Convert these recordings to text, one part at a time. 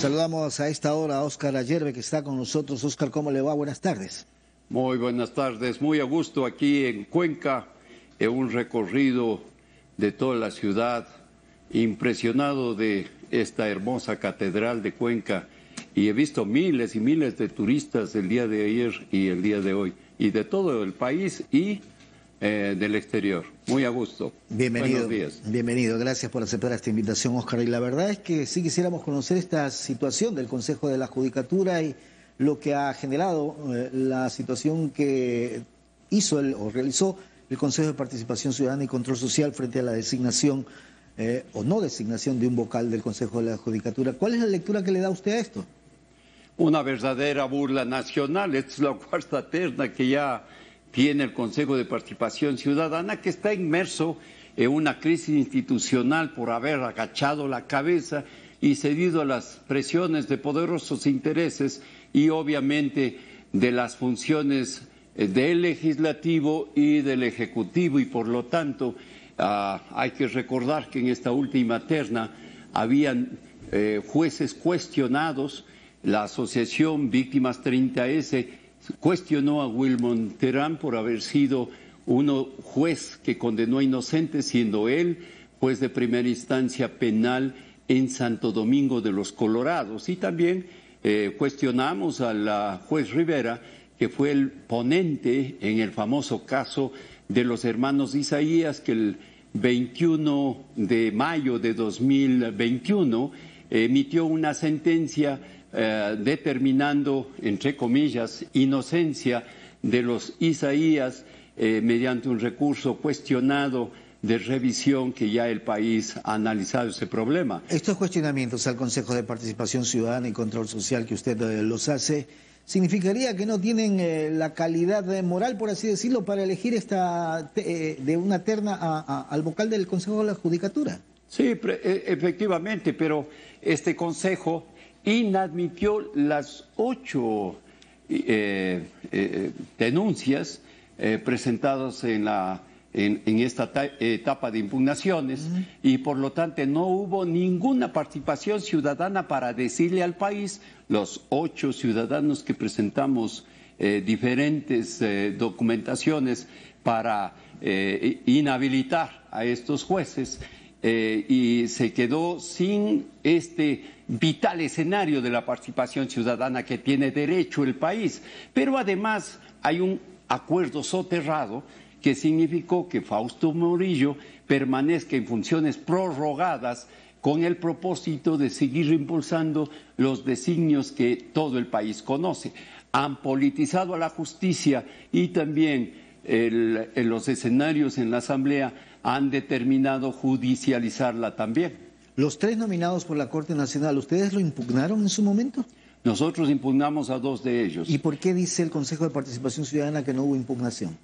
Saludamos a esta hora a Óscar Ayerbe que está con nosotros. Óscar, ¿cómo le va? Buenas tardes. Muy buenas tardes, muy a gusto aquí en Cuenca, en un recorrido de toda la ciudad, impresionado de esta hermosa catedral de Cuenca y he visto miles y miles de turistas el día de ayer y el día de hoy y de todo el país y eh, del exterior. Muy a gusto. Bienvenido. Buenos días. Bienvenido. Gracias por aceptar esta invitación, Oscar. Y la verdad es que sí quisiéramos conocer esta situación del Consejo de la Judicatura y lo que ha generado eh, la situación que hizo o realizó el Consejo de Participación Ciudadana y Control Social frente a la designación eh, o no designación de un vocal del Consejo de la Judicatura. ¿Cuál es la lectura que le da usted a esto? Una verdadera burla nacional. es la cuarta terna que ya tiene el Consejo de Participación Ciudadana, que está inmerso en una crisis institucional por haber agachado la cabeza y cedido a las presiones de poderosos intereses y obviamente de las funciones eh, del legislativo y del ejecutivo y por lo tanto ah, hay que recordar que en esta última terna habían eh, jueces cuestionados, la asociación Víctimas 30S cuestionó a Wilmon Terán por haber sido uno juez que condenó a inocentes, siendo él juez de primera instancia penal en Santo Domingo de los Colorados. Y también eh, cuestionamos a la juez Rivera, que fue el ponente en el famoso caso de los hermanos Isaías, que el 21 de mayo de 2021 emitió una sentencia eh, determinando, entre comillas, inocencia de los Isaías eh, mediante un recurso cuestionado de revisión que ya el país ha analizado ese problema. Estos cuestionamientos al Consejo de Participación Ciudadana y Control Social que usted eh, los hace, ¿significaría que no tienen la calidad moral, por así decirlo, para elegir esta de una terna al vocal del Consejo de la Judicatura? Sí, e, efectivamente, pero este Consejo inadmitió las ocho eh, eh, denuncias eh, presentadas en, la, en, esta etapa de impugnaciones y por lo tanto no hubo ninguna participación ciudadana para decirle al país los ocho ciudadanos que presentamos diferentes documentaciones para inhabilitar a estos jueces eh, y se quedó sin este vital escenario de la participación ciudadana que tiene derecho el país. Pero además hay un acuerdo soterrado que significó que Fausto Murillo permanezca en funciones prorrogadas con el propósito de seguir impulsando los designios que todo el país conoce. Han politizado a la justicia y también en los escenarios en la Asamblea han determinado judicializarla también. Los tres nominados por la Corte Nacional, ¿ustedes lo impugnaron en su momento? Nosotros impugnamos a dos de ellos. ¿Y por qué dice el Consejo de Participación Ciudadana que no hubo impugnación?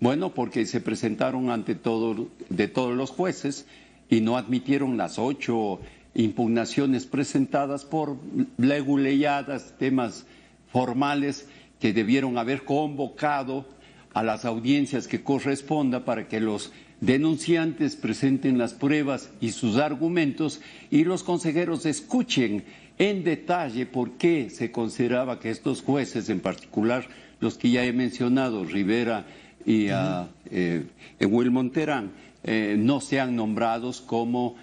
Bueno, porque se presentaron ante todo, de todos los jueces y no admitieron las ocho impugnaciones presentadas por leguleyadas, temas formales que debieron haber convocado a las audiencias que corresponda para que los denunciantes presenten las pruebas y sus argumentos y los consejeros escuchen en detalle por qué se consideraba que estos jueces, en particular los que ya he mencionado, Rivera y ah, eh, eh, Will Monterán, eh, no sean nombrados como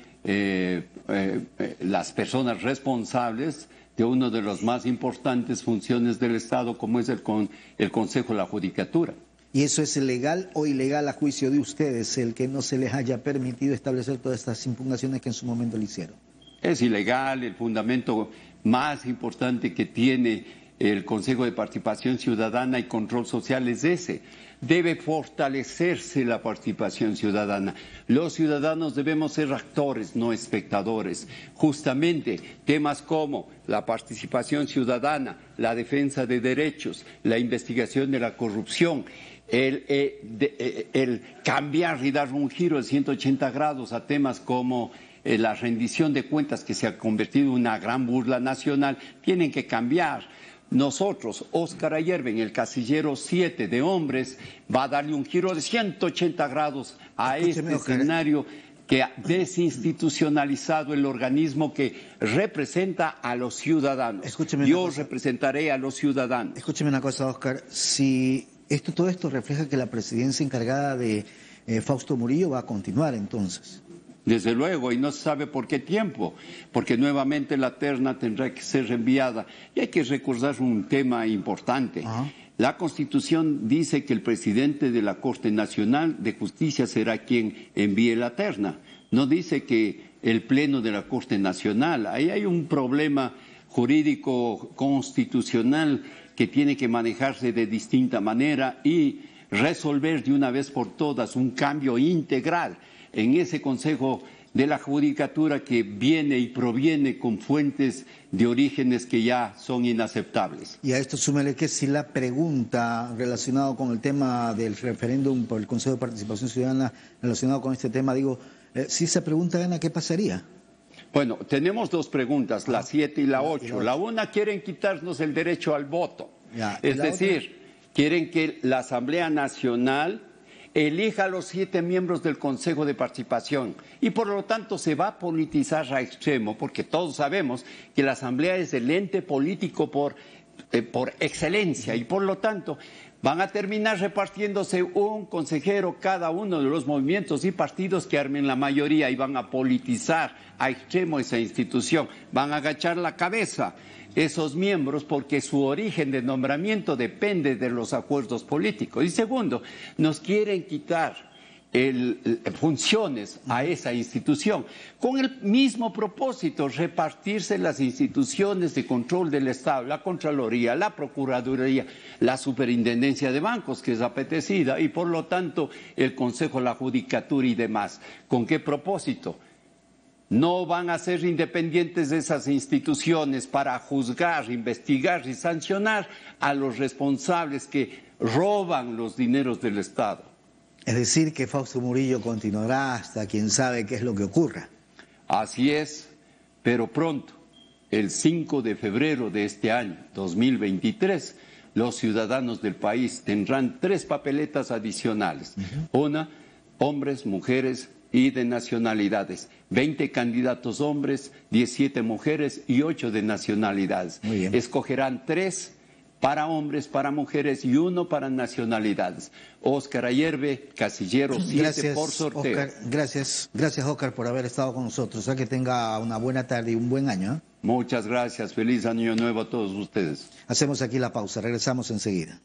las personas responsables de una de las más importantes funciones del Estado, como es el, con, el Consejo de la Judicatura. Y eso es legal o ilegal a juicio de ustedes, el que no se les haya permitido establecer todas estas impugnaciones que en su momento le hicieron. Es ilegal, el fundamento más importante que tiene el Consejo de Participación Ciudadana y Control Social es ese. Debe fortalecerse la participación ciudadana. Los ciudadanos debemos ser actores, no espectadores. Justamente temas como la participación ciudadana, la defensa de derechos, la investigación de la corrupción eh, eh, eh, el, cambiar y dar un giro de 180 grados a temas como la rendición de cuentas que se ha convertido en una gran burla nacional, tienen que cambiar. Nosotros, Óscar en el casillero 7 de hombres, va a darle un giro de 180 grados a este escenario que ha desinstitucionalizado el organismo que representa a los ciudadanos. Yo representaré a los ciudadanos. Escúcheme una cosa, Óscar. Si esto, todo esto refleja que la presidencia encargada de eh, Fausto Murillo va a continuar entonces. Desde luego, y no se sabe por qué tiempo, porque nuevamente la terna tendrá que ser reenviada. Y hay que recordar un tema importante. La Constitución dice que el presidente de la Corte Nacional de Justicia será quien envíe la terna. No dice que el Pleno de la Corte Nacional. Ahí hay un problema jurídico constitucional que tiene que manejarse de distinta manera y resolver de una vez por todas un cambio integral en ese Consejo de la Judicatura que viene y proviene con fuentes de orígenes que ya son inaceptables. Y a esto súmele que si la pregunta relacionada con el tema del referéndum por el Consejo de Participación Ciudadana, relacionado con este tema, digo, eh, si esa pregunta gana, ¿qué pasaría? Bueno, tenemos dos preguntas, la ah, siete y la ocho. La una, quieren quitarnos el derecho al voto. es decir, quieren que la Asamblea Nacional elija a los siete miembros del Consejo de Participación y por lo tanto se va a politizar a extremo, porque todos sabemos que la Asamblea es el ente político por, eh, por excelencia y por lo tanto Van a terminar repartiéndose un consejero cada uno de los movimientos y partidos que armen la mayoría y van a politizar a extremo esa institución. Van a agachar la cabeza esos miembros porque su origen de nombramiento depende de los acuerdos políticos. Y segundo, nos quieren quitar eh, funciones a esa institución, con el mismo propósito, repartirse las instituciones de control del Estado, la Contraloría, la Procuraduría, la Superintendencia de Bancos, que es apetecida, y por lo tanto el Consejo, la Judicatura y demás. ¿Con qué propósito? No van a ser independientes de esas instituciones para juzgar, investigar y sancionar a los responsables que roban los dineros del Estado. Es decir, que Fausto Murillo continuará hasta quien sabe qué es lo que ocurra. Así es, pero pronto, el 5 de febrero de este año, 2023, los ciudadanos del país tendrán tres papeletas adicionales. Una, hombres, mujeres y de nacionalidades. 20 candidatos hombres, diecisiete mujeres y ocho de nacionalidades. Escogerán tres para hombres, para mujeres y uno para nacionalidades. Oscar Ayerbe, Casillero 7 gracias, por sorteo. gracias, gracias Óscar por haber estado con nosotros. que tenga una buena tarde y un buen año. ¿eh? Muchas gracias. Feliz año nuevo a todos ustedes. Hacemos aquí la pausa. Regresamos enseguida.